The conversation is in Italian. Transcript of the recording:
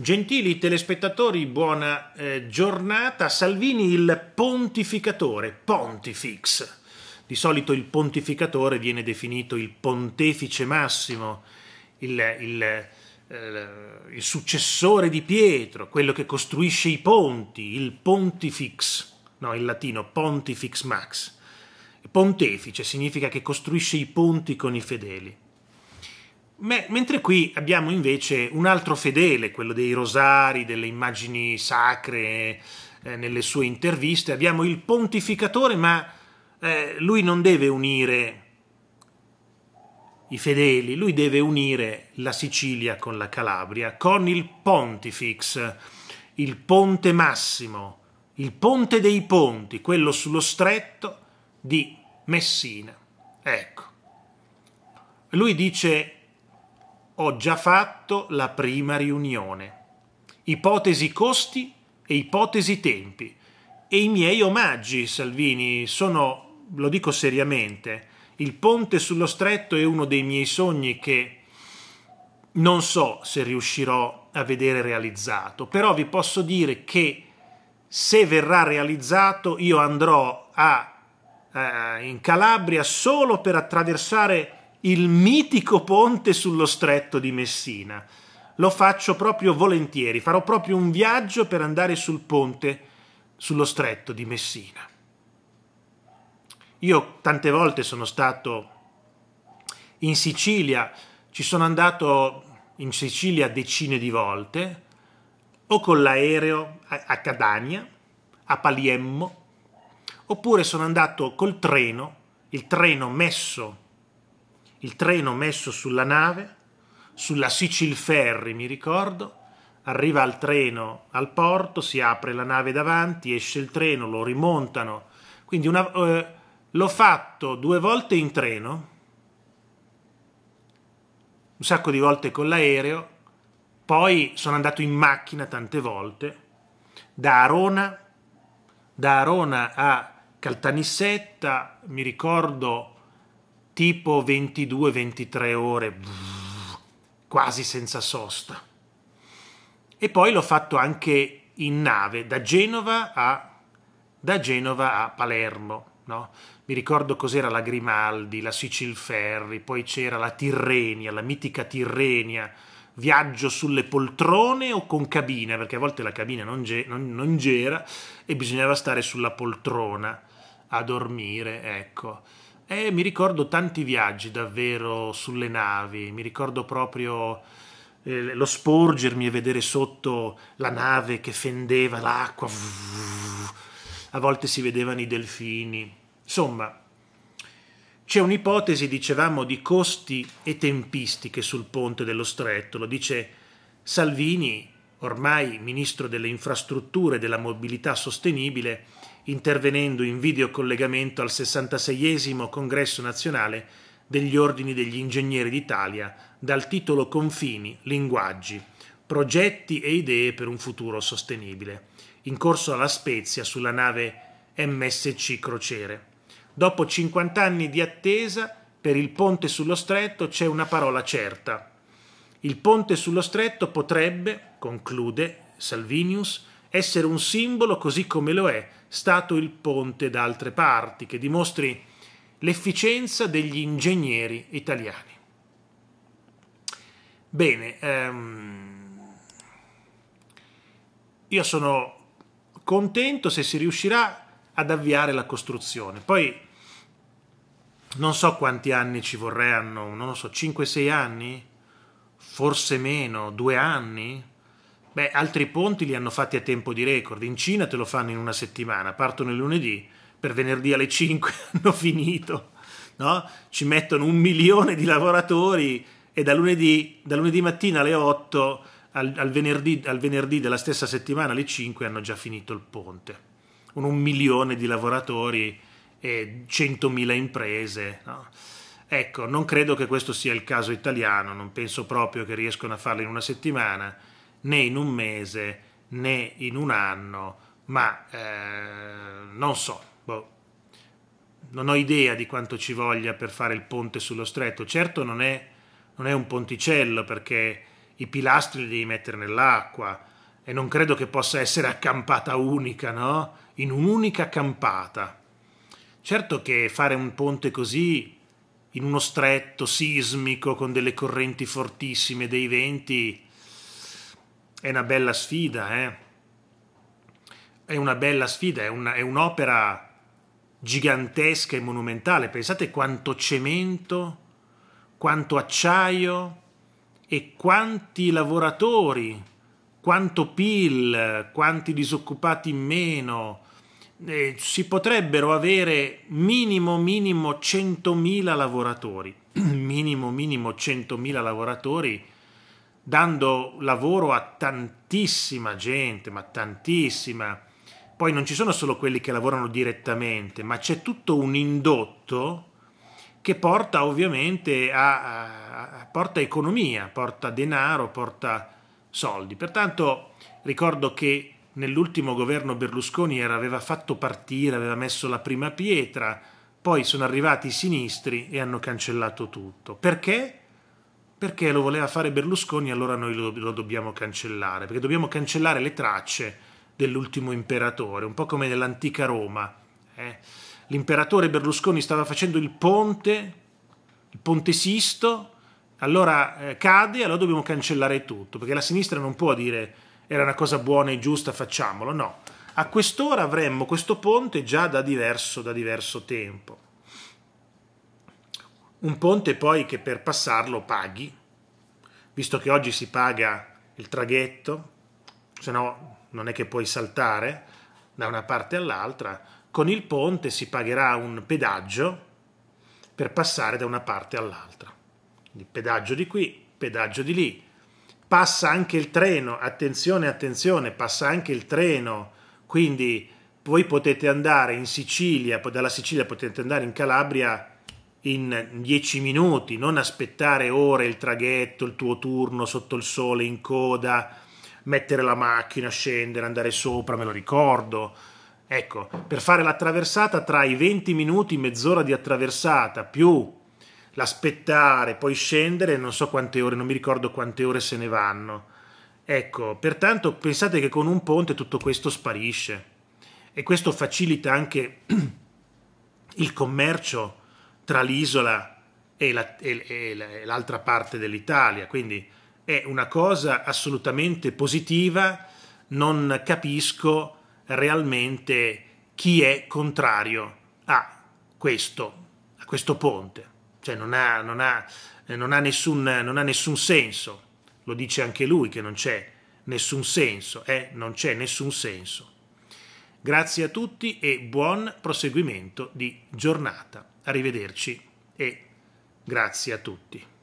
Gentili telespettatori, buona eh, giornata. Salvini il pontificatore, pontifix. Di solito il pontificatore viene definito il pontefice massimo, il, il, eh, il successore di Pietro, quello che costruisce i ponti, il pontifix, no, in latino pontifix max. Pontefice significa che costruisce i ponti con i fedeli. Me mentre qui abbiamo invece un altro fedele, quello dei rosari, delle immagini sacre, eh, nelle sue interviste, abbiamo il pontificatore, ma eh, lui non deve unire i fedeli, lui deve unire la Sicilia con la Calabria, con il pontifix, il ponte massimo, il ponte dei ponti, quello sullo stretto di Messina. Ecco. Lui dice ho già fatto la prima riunione. Ipotesi costi e ipotesi tempi. E i miei omaggi, Salvini, sono, lo dico seriamente, il ponte sullo stretto è uno dei miei sogni che non so se riuscirò a vedere realizzato, però vi posso dire che se verrà realizzato io andrò a, eh, in Calabria solo per attraversare il mitico ponte sullo stretto di Messina. Lo faccio proprio volentieri, farò proprio un viaggio per andare sul ponte sullo stretto di Messina. Io tante volte sono stato in Sicilia, ci sono andato in Sicilia decine di volte, o con l'aereo a Catania, a Paliemmo, oppure sono andato col treno, il treno messo il treno messo sulla nave, sulla Sicil Ferry, mi ricordo, arriva il treno al porto, si apre la nave davanti, esce il treno, lo rimontano. Quindi una, eh, l'ho fatto due volte in treno, un sacco di volte con l'aereo, poi sono andato in macchina tante volte, da Arona, da Arona a Caltanissetta, mi ricordo tipo 22-23 ore, quasi senza sosta. E poi l'ho fatto anche in nave, da Genova a, da Genova a Palermo. No? Mi ricordo cos'era la Grimaldi, la Sicilferri, poi c'era la Tirrenia, la mitica Tirrenia, viaggio sulle poltrone o con cabina, perché a volte la cabina non, gera e bisognava stare sulla poltrona a dormire, ecco. Eh, mi ricordo tanti viaggi davvero sulle navi, mi ricordo proprio eh, lo sporgermi e vedere sotto la nave che fendeva l'acqua, a volte si vedevano i delfini. Insomma, c'è un'ipotesi, dicevamo, di costi e tempistiche sul ponte dello stretto, lo dice Salvini, ormai ministro delle infrastrutture e della mobilità sostenibile, intervenendo in videocollegamento al 66 esimo Congresso Nazionale degli Ordini degli Ingegneri d'Italia dal titolo Confini, Linguaggi, Progetti e idee per un futuro sostenibile, in corso alla Spezia sulla nave MSC Crociere. Dopo 50 anni di attesa, per il ponte sullo stretto c'è una parola certa. Il ponte sullo stretto potrebbe, conclude Salvinius, essere un simbolo così come lo è stato il ponte da altre parti, che dimostri l'efficienza degli ingegneri italiani. Bene, ehm, io sono contento se si riuscirà ad avviare la costruzione. Poi non so quanti anni ci vorranno, non lo so, 5-6 anni? Forse meno, due anni? Beh, altri ponti li hanno fatti a tempo di record. In Cina te lo fanno in una settimana, partono il lunedì, per venerdì alle 5 hanno finito. No? Ci mettono un milione di lavoratori e da lunedì, da lunedì mattina alle 8 al, al, venerdì, al venerdì della stessa settimana alle 5 hanno già finito il ponte. Con un milione di lavoratori e 100.000 imprese. No? Ecco, non credo che questo sia il caso italiano, non penso proprio che riescano a farlo in una settimana né in un mese né in un anno, ma eh, non so, boh, non ho idea di quanto ci voglia per fare il ponte sullo stretto. Certo non è, non è un ponticello perché i pilastri li devi mettere nell'acqua e non credo che possa essere accampata unica, no? In un'unica campata. Certo che fare un ponte così in uno stretto sismico con delle correnti fortissime, dei venti, è una bella sfida, eh? è una bella sfida, è, una, è un'opera gigantesca e monumentale. Pensate quanto cemento, quanto acciaio e quanti lavoratori, quanto PIL, quanti disoccupati in meno. Eh, si potrebbero avere minimo minimo 100.000 lavoratori, minimo minimo 100.000 lavoratori dando lavoro a tantissima gente, ma tantissima. Poi non ci sono solo quelli che lavorano direttamente, ma c'è tutto un indotto che porta ovviamente a, a porta economia, porta denaro, porta soldi. Pertanto ricordo che nell'ultimo governo Berlusconi era, aveva fatto partire, aveva messo la prima pietra, poi sono arrivati i sinistri e hanno cancellato tutto. Perché? perché lo voleva fare Berlusconi, allora noi lo, lo, dobbiamo cancellare, perché dobbiamo cancellare le tracce dell'ultimo imperatore, un po' come nell'antica Roma. Eh? L'imperatore Berlusconi stava facendo il ponte, il ponte Sisto, allora eh, cade, allora dobbiamo cancellare tutto, perché la sinistra non può dire era una cosa buona e giusta, facciamolo, no. A quest'ora avremmo questo ponte già da diverso, da diverso tempo. Un ponte poi che per passarlo paghi, visto che oggi si paga il traghetto, se no non è che puoi saltare da una parte all'altra, con il ponte si pagherà un pedaggio per passare da una parte all'altra. Quindi pedaggio di qui, pedaggio di lì. Passa anche il treno, attenzione, attenzione, passa anche il treno, quindi voi potete andare in Sicilia, dalla Sicilia potete andare in Calabria in dieci minuti, non aspettare ore il traghetto, il tuo turno sotto il sole in coda, mettere la macchina, scendere, andare sopra, me lo ricordo. Ecco, per fare la traversata tra i 20 minuti, mezz'ora di attraversata più l'aspettare, poi scendere, non so quante ore, non mi ricordo quante ore se ne vanno. Ecco, pertanto pensate che con un ponte tutto questo sparisce e questo facilita anche il commercio tra l'isola e, la, e, e l'altra parte dell'Italia, quindi è una cosa assolutamente positiva, non capisco realmente chi è contrario a questo, a questo ponte, cioè non ha, non ha, non ha, nessun, non ha nessun senso, lo dice anche lui che non c'è nessun senso, eh? non c'è nessun senso. Grazie a tutti e buon proseguimento di giornata arrivederci e grazie a tutti.